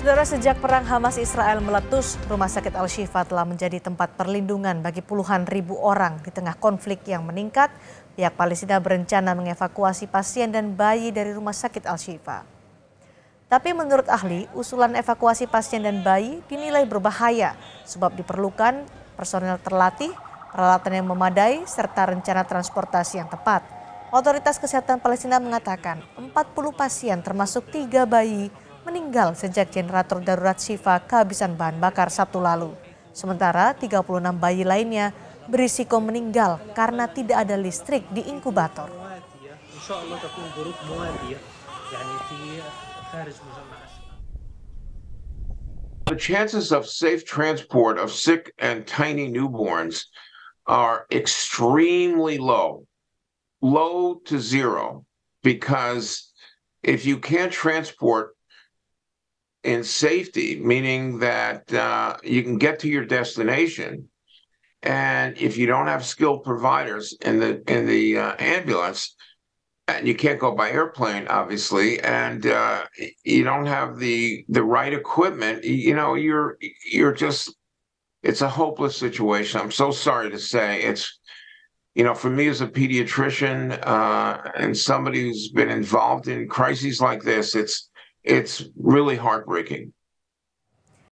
Saudara sejak perang Hamas Israel meletus, Rumah Sakit Al-Shifa telah menjadi tempat perlindungan bagi puluhan ribu orang di tengah konflik yang meningkat. Pihak Palestina berencana mengevakuasi pasien dan bayi dari Rumah Sakit Al-Shifa. Tapi menurut ahli, usulan evakuasi pasien dan bayi dinilai berbahaya sebab diperlukan personel terlatih, peralatan yang memadai, serta rencana transportasi yang tepat. Otoritas Kesehatan Palestina mengatakan 40 pasien termasuk tiga bayi meninggal sejak generator darurat Siva kehabisan bahan bakar Sabtu lalu. Sementara 36 bayi lainnya berisiko meninggal karena tidak ada listrik di inkubator. The chances of safe transport of sick and tiny newborns are extremely low, low to zero, because if you can't transport in safety, meaning that uh, you can get to your destination. And if you don't have skilled providers in the in the uh, ambulance, and you can't go by airplane, obviously, and uh, you don't have the the right equipment, you know, you're you're just it's a hopeless situation. I'm so sorry to say it's you know, for me as a pediatrician uh, and somebody who's been involved in crises like this, it's it's really heartbreaking